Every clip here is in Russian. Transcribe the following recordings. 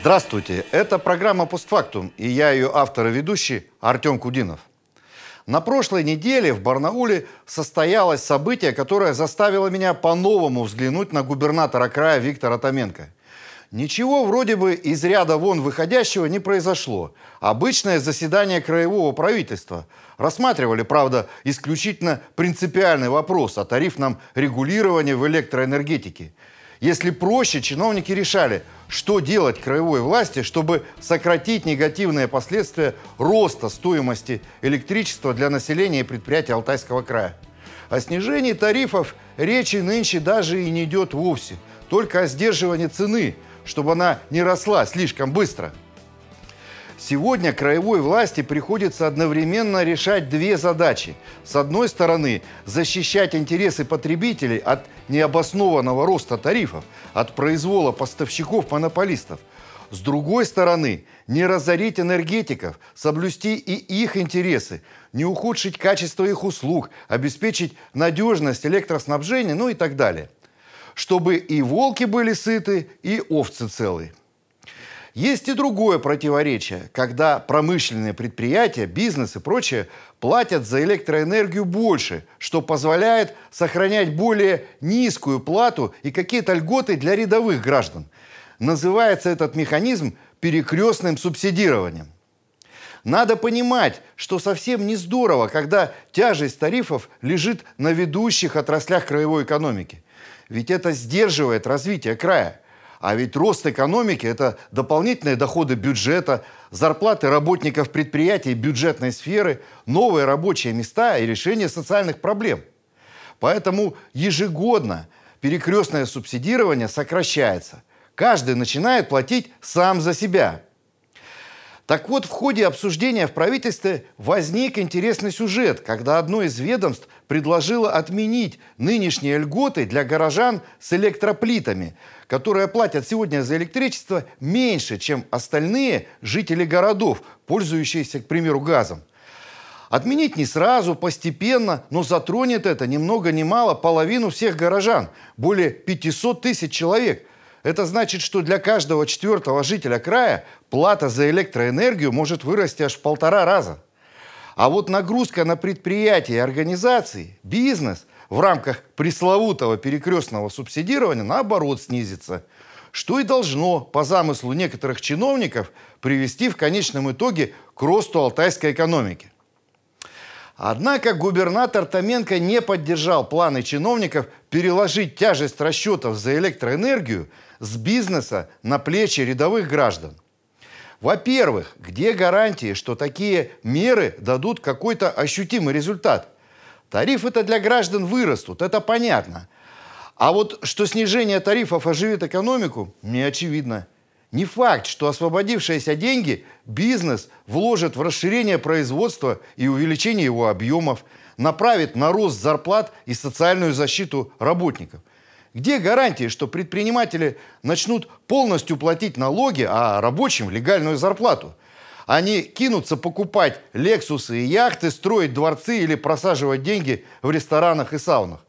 Здравствуйте, это программа «Постфактум» и я ее автор и ведущий Артем Кудинов. На прошлой неделе в Барнауле состоялось событие, которое заставило меня по-новому взглянуть на губернатора края Виктора Томенко. Ничего вроде бы из ряда вон выходящего не произошло. Обычное заседание краевого правительства. Рассматривали, правда, исключительно принципиальный вопрос о тарифном регулировании в электроэнергетике – если проще, чиновники решали, что делать краевой власти, чтобы сократить негативные последствия роста стоимости электричества для населения и предприятий Алтайского края. О снижении тарифов речи нынче даже и не идет вовсе, только о сдерживании цены, чтобы она не росла слишком быстро – Сегодня краевой власти приходится одновременно решать две задачи. С одной стороны, защищать интересы потребителей от необоснованного роста тарифов, от произвола поставщиков-монополистов. С другой стороны, не разорить энергетиков, соблюсти и их интересы, не ухудшить качество их услуг, обеспечить надежность электроснабжения, ну и так далее. Чтобы и волки были сыты, и овцы целы. Есть и другое противоречие, когда промышленные предприятия, бизнес и прочее платят за электроэнергию больше, что позволяет сохранять более низкую плату и какие-то льготы для рядовых граждан. Называется этот механизм перекрестным субсидированием. Надо понимать, что совсем не здорово, когда тяжесть тарифов лежит на ведущих отраслях краевой экономики. Ведь это сдерживает развитие края – а ведь рост экономики – это дополнительные доходы бюджета, зарплаты работников предприятий бюджетной сферы, новые рабочие места и решение социальных проблем. Поэтому ежегодно перекрестное субсидирование сокращается. Каждый начинает платить сам за себя – так вот, в ходе обсуждения в правительстве возник интересный сюжет, когда одно из ведомств предложило отменить нынешние льготы для горожан с электроплитами, которые платят сегодня за электричество меньше, чем остальные жители городов, пользующиеся, к примеру, газом. Отменить не сразу, постепенно, но затронет это ни много ни мало половину всех горожан, более 500 тысяч человек, это значит, что для каждого четвертого жителя края плата за электроэнергию может вырасти аж в полтора раза. А вот нагрузка на предприятия и организации, бизнес в рамках пресловутого перекрестного субсидирования наоборот снизится, что и должно, по замыслу некоторых чиновников, привести в конечном итоге к росту алтайской экономики. Однако губернатор Томенко не поддержал планы чиновников переложить тяжесть расчетов за электроэнергию с бизнеса на плечи рядовых граждан. Во-первых, где гарантии, что такие меры дадут какой-то ощутимый результат? Тарифы-то для граждан вырастут, это понятно. А вот что снижение тарифов оживит экономику, не очевидно. Не факт, что освободившиеся деньги бизнес вложит в расширение производства и увеличение его объемов, направит на рост зарплат и социальную защиту работников. Где гарантии, что предприниматели начнут полностью платить налоги, а рабочим легальную зарплату? Они кинутся покупать «Лексусы» и яхты, строить дворцы или просаживать деньги в ресторанах и саунах.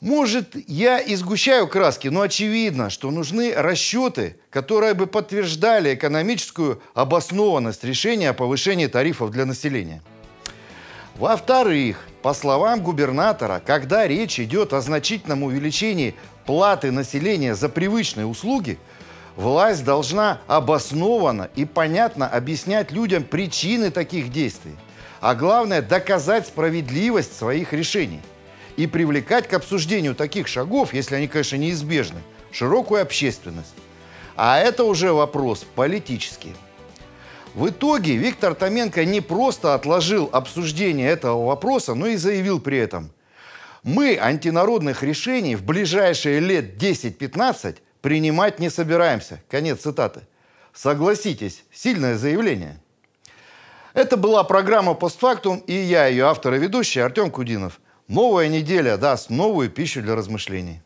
Может, я изгущаю краски, но очевидно, что нужны расчеты, которые бы подтверждали экономическую обоснованность решения о повышении тарифов для населения. Во-вторых, по словам губернатора, когда речь идет о значительном увеличении платы населения за привычные услуги, власть должна обоснованно и понятно объяснять людям причины таких действий, а главное – доказать справедливость своих решений – и привлекать к обсуждению таких шагов, если они, конечно, неизбежны, широкую общественность. А это уже вопрос политический. В итоге Виктор Томенко не просто отложил обсуждение этого вопроса, но и заявил при этом, мы антинародных решений в ближайшие лет 10-15 принимать не собираемся. Конец цитаты. Согласитесь, сильное заявление. Это была программа «Постфактум» и я, ее автор и ведущий Артем Кудинов – Новая неделя даст новую пищу для размышлений.